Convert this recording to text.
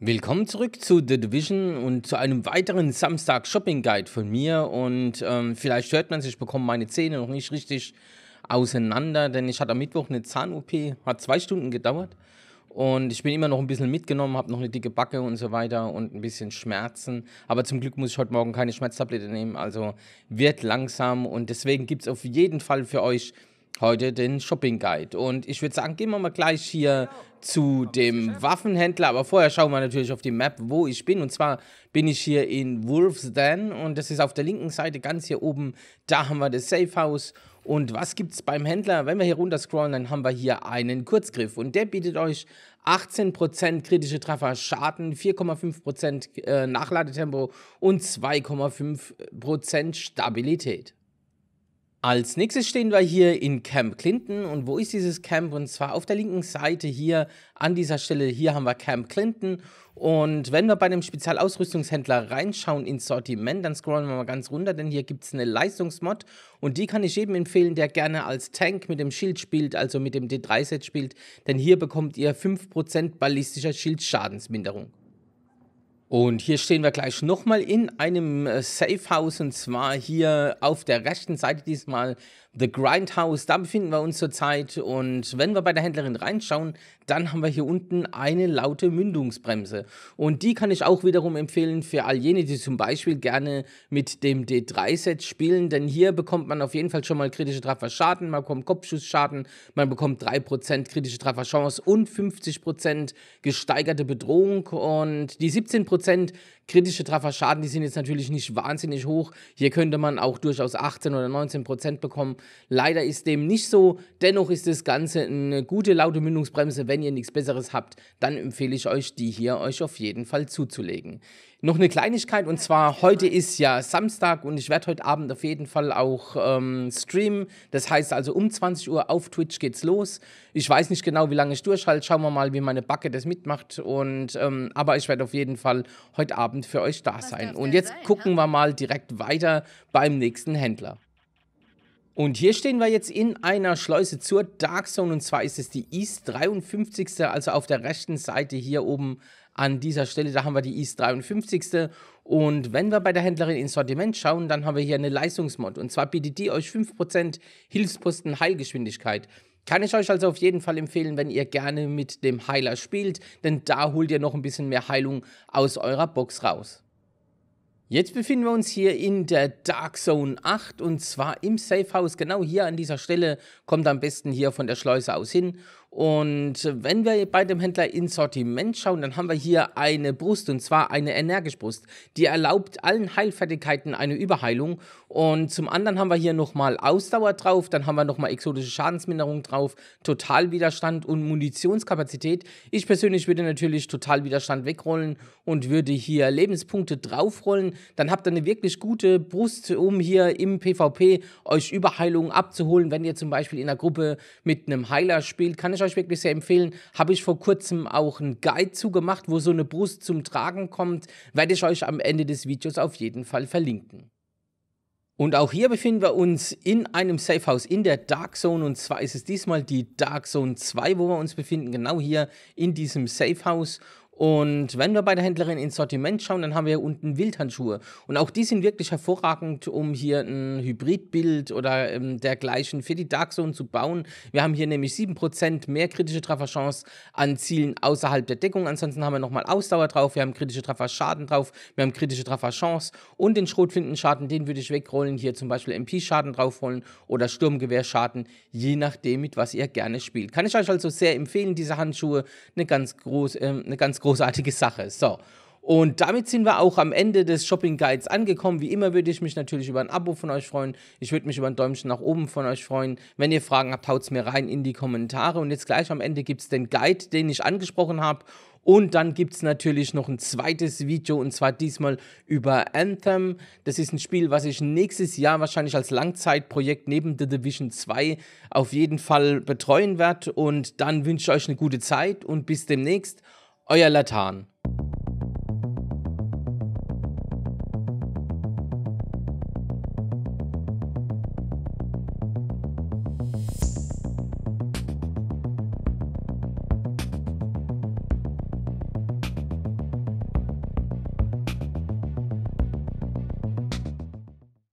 Willkommen zurück zu The Division und zu einem weiteren Samstag Shopping Guide von mir. Und ähm, vielleicht hört man sich, ich bekomme meine Zähne noch nicht richtig auseinander, denn ich hatte am Mittwoch eine Zahn-OP, hat zwei Stunden gedauert. Und ich bin immer noch ein bisschen mitgenommen, habe noch eine dicke Backe und so weiter und ein bisschen Schmerzen. Aber zum Glück muss ich heute Morgen keine Schmerztablette nehmen, also wird langsam. Und deswegen gibt es auf jeden Fall für euch heute den Shopping Guide. Und ich würde sagen, gehen wir mal gleich hier zu dem Waffenhändler. Aber vorher schauen wir natürlich auf die Map, wo ich bin. Und zwar bin ich hier in Wolf's Den und das ist auf der linken Seite ganz hier oben. Da haben wir das Safe House. Und was gibt es beim Händler? Wenn wir hier runter scrollen, dann haben wir hier einen Kurzgriff. Und der bietet euch 18% kritische Treffer Schaden, 4,5% Nachladetempo und 2,5% Stabilität. Als nächstes stehen wir hier in Camp Clinton und wo ist dieses Camp? Und zwar auf der linken Seite hier an dieser Stelle, hier haben wir Camp Clinton und wenn wir bei einem Spezialausrüstungshändler reinschauen ins Sortiment, dann scrollen wir mal ganz runter, denn hier gibt es eine Leistungsmod und die kann ich jedem empfehlen, der gerne als Tank mit dem Schild spielt, also mit dem D3-Set spielt, denn hier bekommt ihr 5% ballistischer Schildschadensminderung. Und hier stehen wir gleich nochmal in einem äh, Safe House und zwar hier auf der rechten Seite diesmal The Grindhouse. Da befinden wir uns zurzeit und wenn wir bei der Händlerin reinschauen, dann haben wir hier unten eine laute Mündungsbremse. Und die kann ich auch wiederum empfehlen für all jene, die zum Beispiel gerne mit dem D3-Set spielen, denn hier bekommt man auf jeden Fall schon mal kritische Trefferschaden, man bekommt Kopfschussschaden, man bekommt 3% kritische Trefferchance und 50% gesteigerte Bedrohung und die 17% Prozent kritische Trefferschaden, die sind jetzt natürlich nicht wahnsinnig hoch. Hier könnte man auch durchaus 18 oder 19 Prozent bekommen. Leider ist dem nicht so. Dennoch ist das Ganze eine gute laute Mündungsbremse. Wenn ihr nichts Besseres habt, dann empfehle ich euch, die hier euch auf jeden Fall zuzulegen. Noch eine Kleinigkeit und zwar heute ist ja Samstag und ich werde heute Abend auf jeden Fall auch ähm, streamen. Das heißt also um 20 Uhr auf Twitch geht's los. Ich weiß nicht genau, wie lange ich durchhalte. Schauen wir mal, wie meine Backe das mitmacht. Und ähm, aber ich werde auf jeden Fall heute Abend für euch da sein. Und jetzt sein, gucken ha? wir mal direkt weiter beim nächsten Händler. Und hier stehen wir jetzt in einer Schleuse zur Dark Zone und zwar ist es die East 53. Also auf der rechten Seite hier oben an dieser Stelle, da haben wir die East 53. Und wenn wir bei der Händlerin ins Sortiment schauen, dann haben wir hier eine Leistungsmod. Und zwar bietet die euch 5% Hilfsposten Heilgeschwindigkeit. Kann ich euch also auf jeden Fall empfehlen, wenn ihr gerne mit dem Heiler spielt, denn da holt ihr noch ein bisschen mehr Heilung aus eurer Box raus. Jetzt befinden wir uns hier in der Dark Zone 8 und zwar im Safe House. Genau hier an dieser Stelle kommt am besten hier von der Schleuse aus hin und wenn wir bei dem Händler ins Sortiment schauen, dann haben wir hier eine Brust und zwar eine Energischbrust. Die erlaubt allen Heilfertigkeiten eine Überheilung. Und zum anderen haben wir hier nochmal Ausdauer drauf, dann haben wir nochmal exotische Schadensminderung drauf, Totalwiderstand und Munitionskapazität. Ich persönlich würde natürlich Totalwiderstand wegrollen und würde hier Lebenspunkte draufrollen. Dann habt ihr eine wirklich gute Brust, um hier im PvP euch Überheilung abzuholen. Wenn ihr zum Beispiel in der Gruppe mit einem Heiler spielt, kann ich ich euch wirklich sehr empfehlen. Habe ich vor kurzem auch einen Guide zugemacht, wo so eine Brust zum Tragen kommt. Werde ich euch am Ende des Videos auf jeden Fall verlinken. Und auch hier befinden wir uns in einem Safehouse in der Dark Zone und zwar ist es diesmal die Dark Zone 2, wo wir uns befinden, genau hier in diesem Safehouse und wenn wir bei der Händlerin ins Sortiment schauen, dann haben wir hier unten Wildhandschuhe. Und auch die sind wirklich hervorragend, um hier ein Hybridbild oder ähm, dergleichen für die Dark Zone zu bauen. Wir haben hier nämlich 7% mehr kritische Trefferchance an Zielen außerhalb der Deckung. Ansonsten haben wir nochmal Ausdauer drauf, wir haben kritische Trefferschaden drauf, wir haben kritische Trefferchance und den Schrotfindenschaden, den würde ich wegrollen. Hier zum Beispiel MP-Schaden draufrollen oder Sturmgewehrschaden, je nachdem, mit was ihr gerne spielt. Kann ich euch also sehr empfehlen, diese Handschuhe. Eine ganz große, äh, eine ganz große großartige Sache. So. Und damit sind wir auch am Ende des Shopping Guides angekommen. Wie immer würde ich mich natürlich über ein Abo von euch freuen. Ich würde mich über ein Däumchen nach oben von euch freuen. Wenn ihr Fragen habt, haut es mir rein in die Kommentare. Und jetzt gleich am Ende gibt es den Guide, den ich angesprochen habe. Und dann gibt es natürlich noch ein zweites Video und zwar diesmal über Anthem. Das ist ein Spiel, was ich nächstes Jahr wahrscheinlich als Langzeitprojekt neben The Division 2 auf jeden Fall betreuen werde. Und dann wünsche ich euch eine gute Zeit und bis demnächst euer Latan.